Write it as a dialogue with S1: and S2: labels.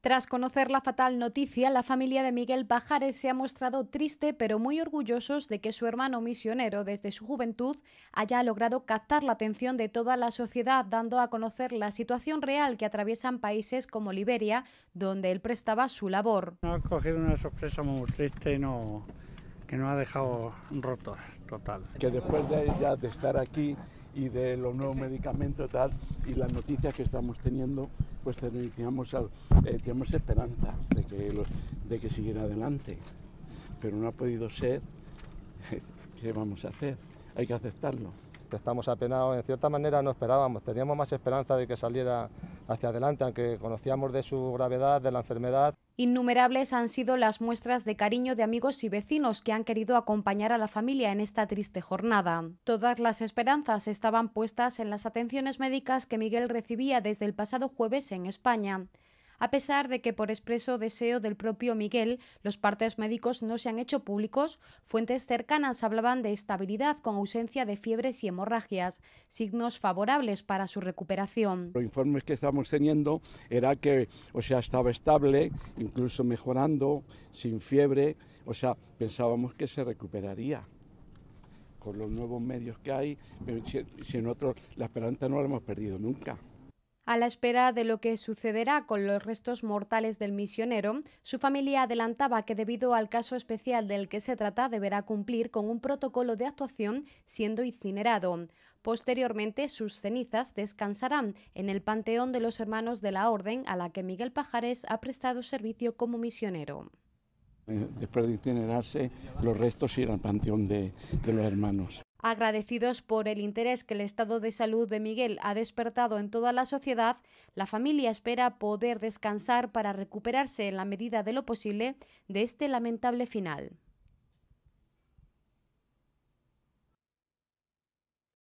S1: Tras conocer la fatal noticia, la familia de Miguel Bajares se ha mostrado triste pero muy orgullosos de que su hermano misionero desde su juventud haya logrado captar la atención de toda la sociedad dando a conocer la situación real que atraviesan países como Liberia, donde él prestaba su labor.
S2: Nos ha cogido una sorpresa muy triste y no, que nos ha dejado roto, total. Que después de, ella, de estar aquí y de los nuevos medicamentos tal, y las noticias que estamos teniendo, pues teníamos, eh, teníamos esperanza de que, de que siguiera adelante. Pero no ha podido ser. ¿Qué vamos a hacer? Hay que aceptarlo. estamos apenados, en cierta manera no esperábamos, teníamos más esperanza de que saliera hacia adelante, aunque conocíamos de su gravedad, de la enfermedad.
S1: Innumerables han sido las muestras de cariño de amigos y vecinos que han querido acompañar a la familia en esta triste jornada. Todas las esperanzas estaban puestas en las atenciones médicas que Miguel recibía desde el pasado jueves en España a pesar de que por expreso deseo del propio Miguel los partes médicos no se han hecho públicos, fuentes cercanas hablaban de estabilidad con ausencia de fiebres y hemorragias, signos favorables para su recuperación.
S2: Los informes que estamos teniendo era que, o sea, estaba estable, incluso mejorando, sin fiebre, o sea, pensábamos que se recuperaría con los nuevos medios que hay, si, en otros la esperanza no la hemos perdido nunca.
S1: A la espera de lo que sucederá con los restos mortales del misionero, su familia adelantaba que debido al caso especial del que se trata deberá cumplir con un protocolo de actuación siendo incinerado. Posteriormente, sus cenizas descansarán en el Panteón de los Hermanos de la Orden a la que Miguel Pajares ha prestado servicio como misionero.
S2: Eh, después de incinerarse, los restos irán al Panteón de, los Hermanos.
S1: Agradecidos por el interés que el estado de salud de Miguel ha despertado en toda la sociedad, la familia espera poder descansar para recuperarse en la medida de lo posible de este lamentable final.